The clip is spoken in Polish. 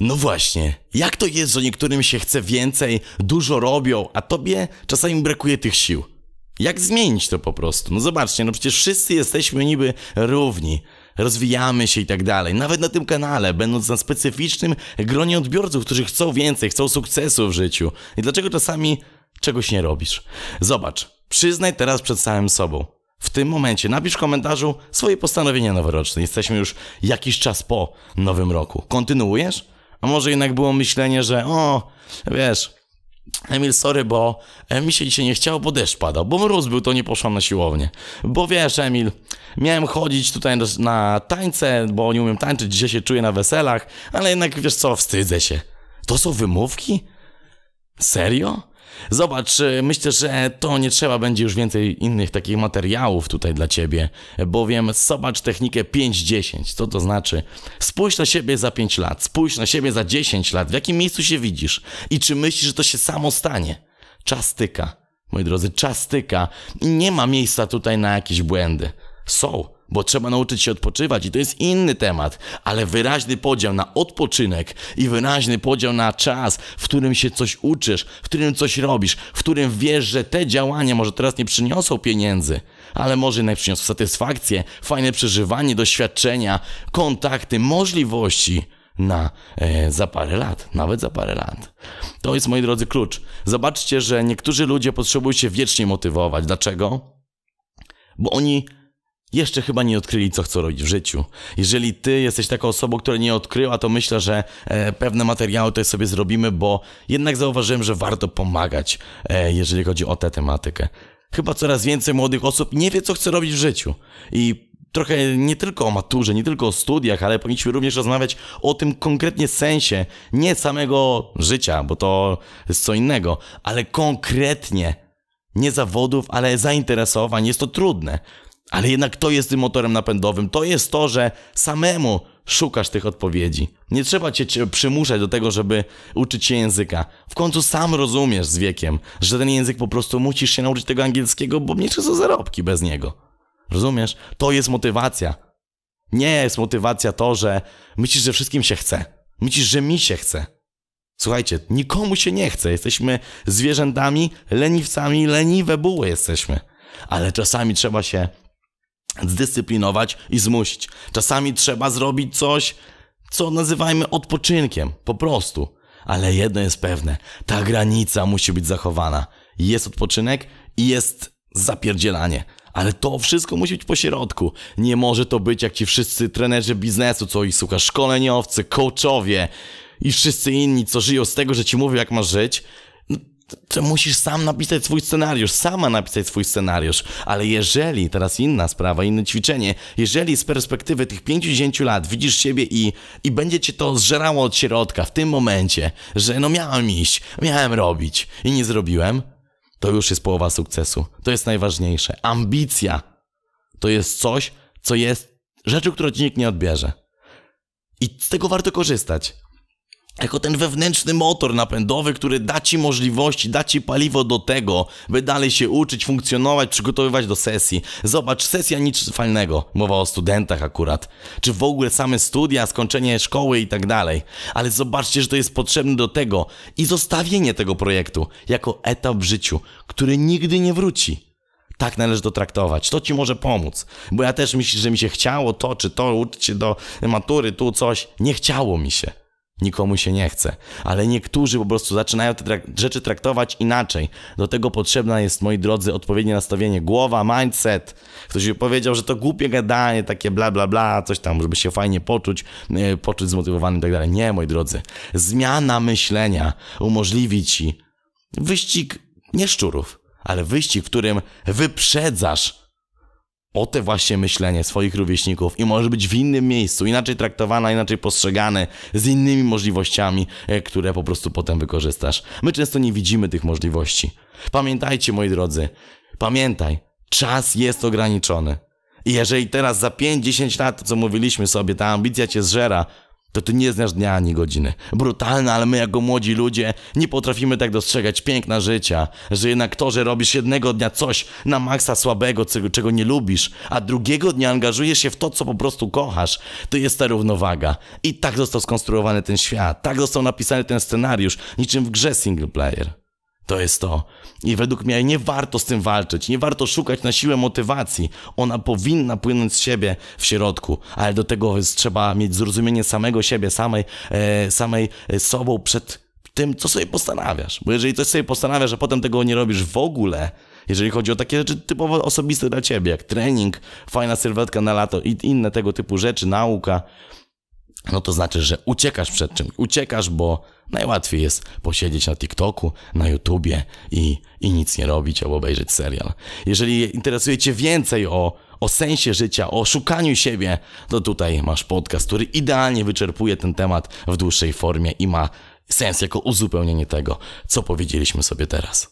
No właśnie, jak to jest, że niektórym się chce więcej, dużo robią, a tobie czasami brakuje tych sił? Jak zmienić to po prostu? No zobaczcie, no przecież wszyscy jesteśmy niby równi rozwijamy się i tak dalej. Nawet na tym kanale, będąc na specyficznym gronie odbiorców, którzy chcą więcej, chcą sukcesu w życiu. I dlaczego czasami czegoś nie robisz? Zobacz, przyznaj teraz przed samym sobą. W tym momencie napisz w komentarzu swoje postanowienia noworoczne. Jesteśmy już jakiś czas po nowym roku. Kontynuujesz? A może jednak było myślenie, że o, wiesz, Emil, sorry, bo e, mi się dzisiaj nie chciało, bo deszcz padał, bo mróz był, to nie poszłam na siłownię. Bo wiesz, Emil, miałem chodzić tutaj na tańce, bo nie umiem tańczyć, dzisiaj się czuję na weselach, ale jednak, wiesz co, wstydzę się. To są wymówki? Serio? Zobacz, y, myślę, że to nie trzeba będzie już więcej innych takich materiałów tutaj dla ciebie, bowiem zobacz technikę 5-10. Co to znaczy? Spójrz na siebie za 5 lat, spójrz na siebie za 10 lat, w jakim miejscu się widzisz i czy myślisz, że to się samo stanie? Czas tyka, moi drodzy, czas tyka i nie ma miejsca tutaj na jakieś błędy. Są, bo trzeba nauczyć się odpoczywać i to jest inny temat, ale wyraźny podział na odpoczynek i wyraźny podział na czas, w którym się coś uczysz, w którym coś robisz, w którym wiesz, że te działania może teraz nie przyniosą pieniędzy, ale może jednak przyniosą satysfakcję, fajne przeżywanie, doświadczenia, kontakty, możliwości na e, za parę lat, nawet za parę lat. To jest, moi drodzy, klucz. Zobaczcie, że niektórzy ludzie potrzebują się wiecznie motywować. Dlaczego? Bo oni jeszcze chyba nie odkryli, co chcą robić w życiu. Jeżeli ty jesteś taką osobą, która nie odkryła, to myślę, że e, pewne materiały tutaj sobie zrobimy, bo jednak zauważyłem, że warto pomagać, e, jeżeli chodzi o tę tematykę. Chyba coraz więcej młodych osób nie wie, co chce robić w życiu. I trochę nie tylko o maturze, nie tylko o studiach, ale powinniśmy również rozmawiać o tym konkretnie sensie, nie samego życia, bo to jest co innego, ale konkretnie. Nie zawodów, ale zainteresowań. Jest to trudne. Ale jednak to jest tym motorem napędowym. To jest to, że samemu szukasz tych odpowiedzi. Nie trzeba cię przymuszać do tego, żeby uczyć się języka. W końcu sam rozumiesz z wiekiem, że ten język po prostu musisz się nauczyć tego angielskiego, bo nie są zarobki bez niego. Rozumiesz? To jest motywacja. Nie jest motywacja to, że myślisz, że wszystkim się chce. Myślisz, że mi się chce. Słuchajcie, nikomu się nie chce. Jesteśmy zwierzętami, leniwcami, leniwe buły jesteśmy. Ale czasami trzeba się zdyscyplinować i zmusić. Czasami trzeba zrobić coś, co nazywajmy odpoczynkiem, po prostu. Ale jedno jest pewne, ta granica musi być zachowana. Jest odpoczynek i jest zapierdzielanie. Ale to wszystko musi być po środku. Nie może to być jak ci wszyscy trenerzy biznesu, co ich słucha, szkoleniowcy, coachowie i wszyscy inni, co żyją z tego, że ci mówią, jak masz żyć to musisz sam napisać swój scenariusz, sama napisać swój scenariusz. Ale jeżeli, teraz inna sprawa, inne ćwiczenie, jeżeli z perspektywy tych 50 lat widzisz siebie i, i będzie cię to zżerało od środka w tym momencie, że no miałem iść, miałem robić i nie zrobiłem, to już jest połowa sukcesu. To jest najważniejsze. Ambicja to jest coś, co jest rzeczą, którą ci nikt nie odbierze. I z tego warto korzystać jako ten wewnętrzny motor napędowy, który da ci możliwości, da ci paliwo do tego, by dalej się uczyć, funkcjonować, przygotowywać do sesji. Zobacz, sesja nic fajnego, mowa o studentach akurat, czy w ogóle same studia, skończenie szkoły i tak dalej. Ale zobaczcie, że to jest potrzebne do tego i zostawienie tego projektu jako etap w życiu, który nigdy nie wróci. Tak należy to traktować. To ci może pomóc. Bo ja też myślę, że mi się chciało to czy to, uczyć się do matury, tu coś. Nie chciało mi się. Nikomu się nie chce, ale niektórzy po prostu zaczynają te trak rzeczy traktować inaczej. Do tego potrzebna jest, moi drodzy, odpowiednie nastawienie, głowa, mindset. Ktoś by powiedział, że to głupie gadanie, takie bla bla bla, coś tam, żeby się fajnie poczuć, yy, poczuć zmotywowany, i tak dalej. Nie, moi drodzy. Zmiana myślenia umożliwi ci wyścig nie szczurów, ale wyścig, w którym wyprzedzasz o te właśnie myślenie swoich rówieśników i możesz być w innym miejscu, inaczej traktowana, inaczej postrzegany, z innymi możliwościami, e, które po prostu potem wykorzystasz. My często nie widzimy tych możliwości. Pamiętajcie, moi drodzy, pamiętaj, czas jest ograniczony. I jeżeli teraz za 5-10 lat, co mówiliśmy sobie, ta ambicja cię zżera, to ty nie znasz dnia ani godziny. Brutalne, ale my jako młodzi ludzie nie potrafimy tak dostrzegać piękna życia, że jednak to, że robisz jednego dnia coś na maksa słabego, czego nie lubisz, a drugiego dnia angażujesz się w to, co po prostu kochasz, to jest ta równowaga. I tak został skonstruowany ten świat, tak został napisany ten scenariusz, niczym w grze single player. To jest to. I według mnie nie warto z tym walczyć, nie warto szukać na siłę motywacji. Ona powinna płynąć z siebie w środku, ale do tego jest, trzeba mieć zrozumienie samego siebie, samej, e, samej e, sobą przed tym, co sobie postanawiasz. Bo jeżeli coś sobie postanawiasz, a potem tego nie robisz w ogóle, jeżeli chodzi o takie rzeczy typowo osobiste dla ciebie, jak trening, fajna sylwetka na lato i inne tego typu rzeczy, nauka, no to znaczy, że uciekasz przed czymś. Uciekasz, bo najłatwiej jest posiedzieć na TikToku, na YouTubie i, i nic nie robić albo obejrzeć serial. Jeżeli interesuje Cię więcej o, o sensie życia, o szukaniu siebie, to tutaj masz podcast, który idealnie wyczerpuje ten temat w dłuższej formie i ma sens jako uzupełnienie tego, co powiedzieliśmy sobie teraz.